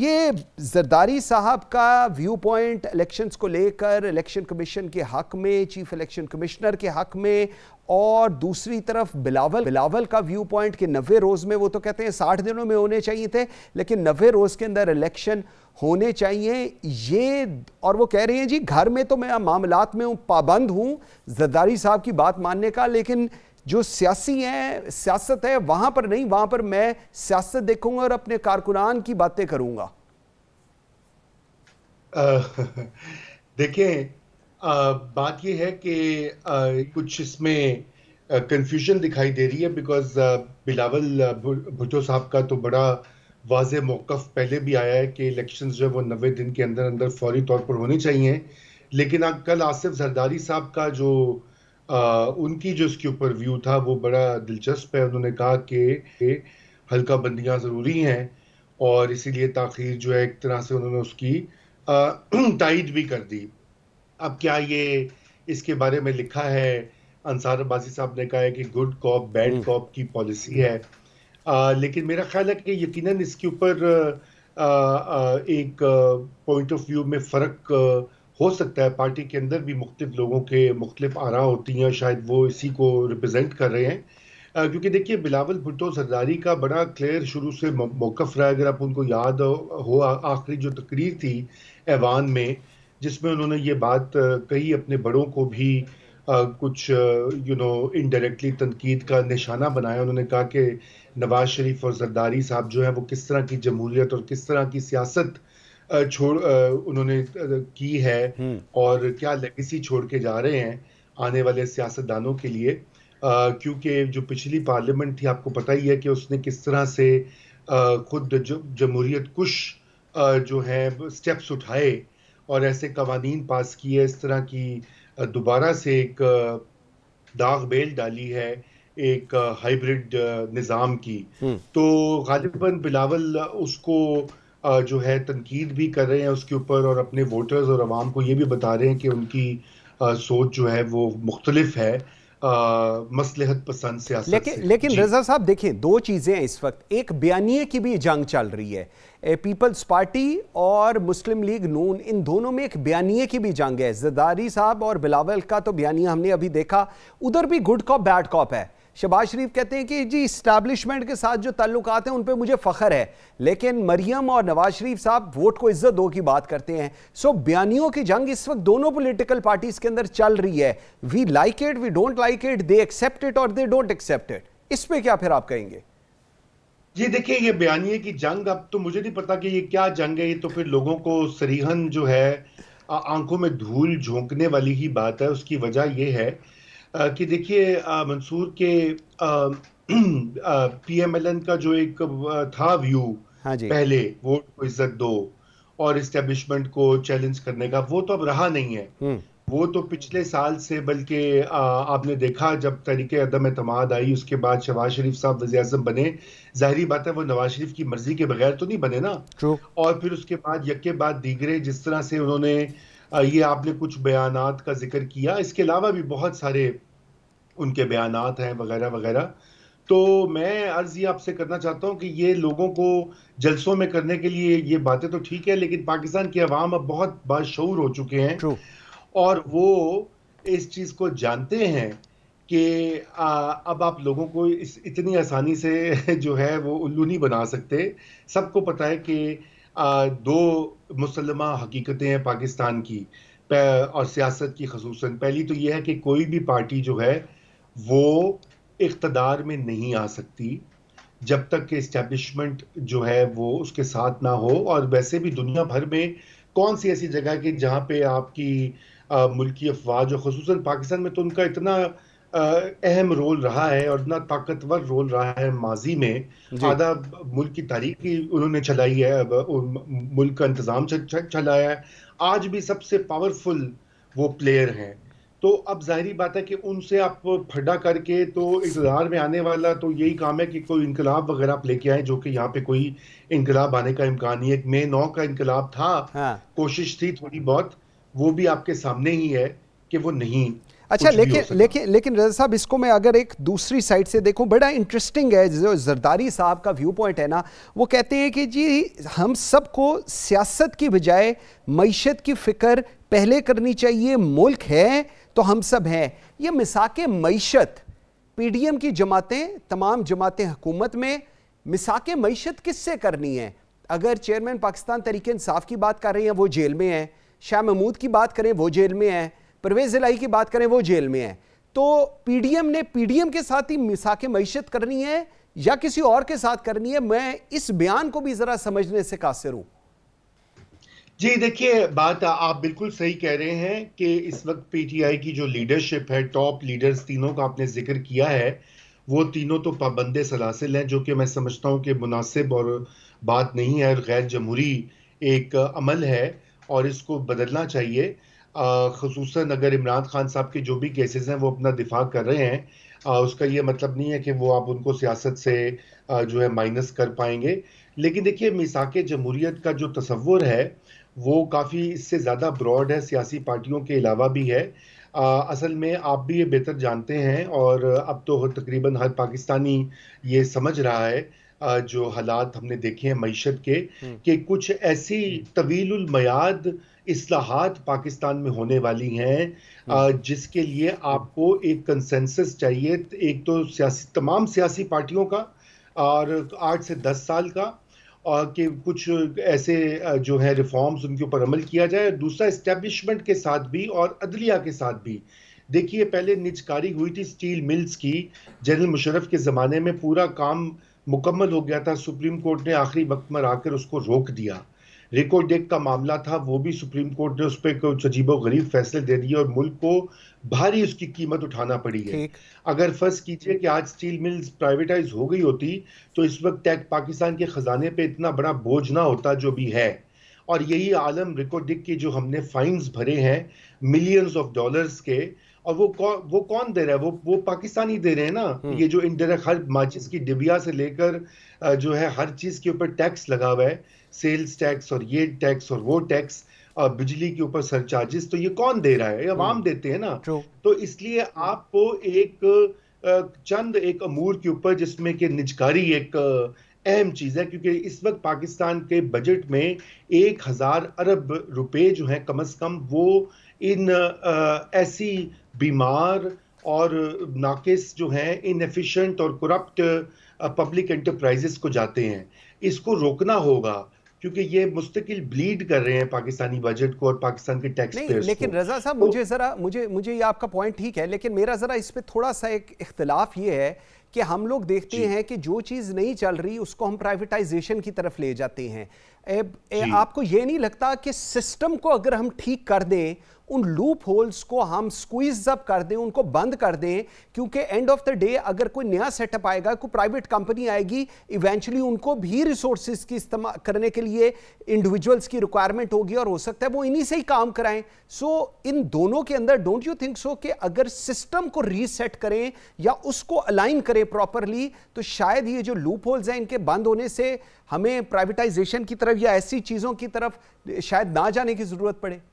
ये जरदारी साहब का व्यू पॉइंट इलेक्शंस को लेकर इलेक्शन कमीशन के हक में चीफ इलेक्शन कमिश्नर के हक में और दूसरी तरफ बिलावल बिलावल का व्यू पॉइंट कि नब्बे रोज़ में वो तो कहते हैं साठ दिनों में होने चाहिए थे लेकिन नब्बे रोज़ के अंदर इलेक्शन होने चाहिए ये और वो कह रहे हैं जी घर में तो मैं मामला में हूँ पाबंद हूँ जरदारी साहब की बात मानने का लेकिन जो सियासी हैं सियासत है वहां पर नहीं वहां पर मैं सियासत देखूंगा और अपने कारकुनान की बातें करूंगा देखिए बात यह है कि कुछ इसमें कंफ्यूजन दिखाई दे रही है बिकॉज बिलावल भुटो साहब का तो बड़ा वाज मौक़ पहले भी आया है कि इलेक्शन जो है वो नब्बे दिन के अंदर अंदर फौरी तौर पर होने चाहिए लेकिन कल आसिफ जरदारी साहब का जो उनकी जो इसके ऊपर व्यू था वो बड़ा दिलचस्प है उन्होंने कहा कि हल्का बंदियां ज़रूरी हैं और इसीलिए ताखीर जो है एक तरह से उन्होंने उसकी तइद भी कर दी अब क्या ये इसके बारे में लिखा है अंसार अब्बासी साहब ने कहा है कि गुड कॉप बैड कॉप की पॉलिसी है आ, लेकिन मेरा ख्याल है कि यकीनन इसके ऊपर एक पॉइंट ऑफ व्यू में फ़र्क हो सकता है पार्टी के अंदर भी मुख्तफ लोगों के मुख्तफ आरा होती हैं शायद वो इसी को रिप्रजेंट कर रहे हैं क्योंकि देखिए बिलावल भुट्टो सरदारी का बड़ा क्लियर शुरू से मौकफ रहा अगर आप उनको याद हो आखिरी जो तकरीर थी ऐवान में जिसमें उन्होंने ये बात कही अपने बड़ों को भी कुछ यू नो इनडायरेक्टली तनकीद का निशाना बनाया उन्होंने कहा कि नवाज शरीफ और जरदारी साहब जो है वो किस तरह की जमहूरियत और किस तरह की सियासत छोड़ उन्होंने की है हम्म। और क्या लेगेसी छोड़ के जा रहे हैं आने वाले सियासतदानों के लिए क्योंकि जो पिछली पार्लियामेंट थी आपको पता ही है कि उसने किस तरह से खुद जमहूरीत कुश जो है स्टेप्स उठाए और ऐसे कवानीन पास किए इस तरह की दोबारा से एक दाग बेल डाली है एक हाइब्रिड निज़ाम की हम्म। तो गालिबा बिलावल उसको जो है तनकीद भी कर रहे हैं उसके ऊपर और अपने वोटर्स और आवाम को ये भी बता रहे हैं कि उनकी सोच जो है वो मुख्तलिफ है मसलहत पसंद से लेकिन लेकिन रजा साहब देखें दो चीज़ें हैं इस वक्त एक बयानिए की भी जंग चल रही है पीपल्स पार्टी और मुस्लिम लीग नून इन दोनों में एक बयानिए की भी जंग है जदारी साहब और बिलावल का तो बयानिया हमने अभी देखा उधर भी गुड कॉप बैड कॉप है शबाज शरीफ कहते हैं कि जी इस्टेब्लिशमेंट के साथ जो ताल्लुकात हैं उन पर मुझे फ़ख्र है लेकिन मरियम और नवाज शरीफ साहब वोट को इज्जत दो की बात करते हैं सो बयानियों की जंग इस वक्त दोनों पोलिटिकल पार्टीज के अंदर चल रही है we like it we don't like it they accept it और दे डोंट एक्सेप्ट इट इस पर क्या फिर आप कहेंगे जी देखिए ये बयानिए की जंग अब तो मुझे नहीं पता कि ये क्या जंग है ये तो फिर लोगों को सरीहन जो है आंखों में धूल झोंकने वाली ही बात है उसकी वजह ये है कि देखिए मंसूर के पीएमएलएन का जो एक था व्यू हाँ जी। पहले वोट को इज्जत दो और इस्टेब्लिशमेंट को चैलेंज करने का वो तो अब रहा नहीं है हम्म। वो तो पिछले साल से बल्कि आपने देखा जब तरीके अदम अतमाद आई उसके बाद शहबाज शरीफ साहब वजी अजम बने जाहरी बात है वो नवाज शरीफ की मर्जी के बगैर तो नहीं बने ना True. और फिर उसके बाद यके बाद दीगरे जिस तरह से उन्होंने ये आपने कुछ बयान का जिक्र किया इसके अलावा भी बहुत सारे उनके बयान हैं वगैरह वगैरह तो मैं अर्ज़ ये आपसे करना चाहता हूँ कि ये लोगों को जलसों में करने के लिए ये बातें तो ठीक है लेकिन पाकिस्तान की आवाम अब बहुत बाशूर हो चुके हैं True. और वो इस चीज़ को जानते हैं कि अब आप लोगों को इस इतनी आसानी से जो है वो उल्लू नहीं बना सकते सबको पता है कि दो मुसलमा हकीकतें हैं पाकिस्तान की और सियासत की खसूस पहली तो यह है कि कोई भी पार्टी जो है वो इकतदार में नहीं आ सकती जब तक कि इस्टेबलिशमेंट जो है वो उसके साथ ना हो और वैसे भी दुनिया भर में कौन सी ऐसी जगह कि जहाँ पे आपकी मुल्की अफवाज और खसूस पाकिस्तान में तो उनका इतना अहम रोल रहा है और इतना ताकतवर रोल रहा है माजी में आधा मुल्क की तारीख ही उन्होंने चलाई है मुल्क का इंतज़ाम चलाया है आज भी सबसे पावरफुल वो प्लेयर हैं तो अब जाहरी बात है कि उनसे आप फड्डा करके तो इंतजार में आने वाला तो यही काम है कि कोई इनकलाब वगैरह आप लेके आए जो कि यहाँ पे कोई इनकलाब आने का इम्कान नहीं है मे नौ का इनकलाब था हाँ। कोशिश थी थोड़ी बहुत वो भी आपके सामने ही है कि वो नहीं अच्छा लेकिन लेकिन लेकिन रजा साहब इसको मैं अगर एक दूसरी साइड से देखूं बड़ा इंटरेस्टिंग है जो जरदारी साहब का व्यू पॉइंट है ना वो कहते हैं कि जी हम सबको सियासत की बजाय मीशत की फिक्र पहले करनी चाहिए मुल्क है तो हम सब हैं ये मिसाक मीशत पीडीएम की जमातें तमाम जमातें हुकूमत में मिसाक मीशत किससे करनी है अगर चेयरमैन पाकिस्तान तरीके इंसाफ की बात कर रहे हैं वो जेल में है शाह महमूद की बात करें वो जेल में है परवेज जिलाई की बात करें वो जेल में है तो पीडीएम ने पीडीएम के साथ ही मिसाके मीशत करनी है या किसी और के साथ करनी है मैं इस बयान को भी जरा समझने से कासिर हूं जी देखिए बात आप बिल्कुल सही कह रहे हैं कि इस वक्त पीटीआई की जो लीडरशिप है टॉप लीडर्स तीनों का आपने जिक्र किया है वो तीनों तो पाबंद सलासिल हैं जो कि मैं समझता हूँ कि मुनासिब और बात नहीं है और गैर जमहूरी एक अमल है और इसको बदलना चाहिए खसूस अगर इमरान खान साहब के जो भी केसेस हैं वो अपना दिफा कर रहे हैं आ, उसका ये मतलब नहीं है कि वो आप उनको सियासत से आ, जो है माइनस कर पाएंगे लेकिन देखिए मिसाक जमहूरीत का जो तस्वुर है वो काफ़ी इससे ज़्यादा ब्रॉड है सियासी पार्टियों के अलावा भी है आ, असल में आप भी ये बेहतर जानते हैं और अब तो तकरीबन हर पाकिस्तानी ये समझ रहा है जो हालात हमने देखे हैं मीशत के हम्म। कि कुछ ऐसी तवील मैाद असलाहत पाकिस्तान में होने वाली हैं हम्म। जिसके लिए आपको एक कंसेंसस चाहिए एक तो सियासी तमाम सियासी पार्टियों का और आठ से दस साल का और कि कुछ ऐसे जो है रिफॉर्म्स उनके ऊपर अमल किया जाए दूसरा इस्टेब्लिशमेंट के साथ भी और अदलिया के साथ भी देखिए पहले निचकारी हुई थी स्टील मिल्स की जनरल मुशरफ के ज़माने में पूरा काम मुकम्मल हो गया था सुप्रीम कोर्ट ने आखिरी वक्त में आकर उसको रोक दिया रिकॉर्ड डेट का मामला था वो भी सुप्रीम कोर्ट ने उस पर कुछ अजीब गरीब फैसले दे दिए और मुल्क को भारी उसकी कीमत उठाना पड़ी है अगर फर्ज कीजिए कि आज स्टील मिल्स प्राइवेटाइज हो गई होती तो इस वक्त टैक पाकिस्तान के खजाने पे इतना बड़ा बोझ ना होता जो भी है और यही आलम रिकॉर्डिक के जो हमने फाइंस भरे हैं मिलियंस ऑफ डॉलर्स के और वो कौ, वो कौन दे रहा है वो वो पाकिस्तानी दे रहे हैं ना हम्म। ये जो इनडायरेक्ट हर माचिस की डिबिया से लेकर जो है हर चीज के ऊपर टैक्स लगा हुआ है सेल्स टैक्स और ये टैक्स और वो टैक्स और बिजली के ऊपर सरचार्जेस तो ये कौन दे रहा है अवाम हम्म। देते हैं ना तो इसलिए हम्म। आपको एक चंद एक अमूर के ऊपर जिसमें कि निजकारी एक अहम चीज़ है क्योंकि इस वक्त पाकिस्तान के बजट में एक हज़ार अरब रुपए जो है कम से कम वो इन ऐसी बीमार और नाकिस जो हैं इनफिशेंट और करप्ट पब्लिक एंटरप्राइजेस को जाते हैं इसको रोकना होगा क्योंकि ये मुस्तकिल ब्लीड कर रहे हैं पाकिस्तानी बजट को और पाकिस्तान के टैक्स नहीं, लेकिन रजा साहब तो, मुझे ज़रा मुझे मुझे ये आपका पॉइंट ठीक है लेकिन मेरा ज़रा इस पर थोड़ा सा एक इख्तलाफ ये है कि हम लोग देखते हैं कि जो चीज़ नहीं चल रही उसको हम प्राइवेटाइजेशन की तरफ ले जाते हैं ए, ए, आपको ये नहीं लगता कि सिस्टम को अगर हम ठीक कर दें उन लूप होल्स को हम स्क्वीज अप कर दें उनको बंद कर दें क्योंकि एंड ऑफ द डे अगर कोई नया सेटअप आएगा कोई प्राइवेट कंपनी आएगी इवेंचुअली उनको भी रिसोर्स की इस्तेमाल करने के लिए इंडिविजुअल्स की रिक्वायरमेंट होगी और हो सकता है वो इन्हीं से ही काम कराएं सो so, इन दोनों के अंदर डोंट यू थिंक सो कि अगर सिस्टम को रीसेट करें या उसको अलाइन करें प्रॉपरली तो शायद ये जो लूप होल्स हैं इनके बंद होने से हमें प्राइवेटाइजेशन की तरफ या ऐसी चीज़ों की तरफ शायद ना जाने की ज़रूरत पड़े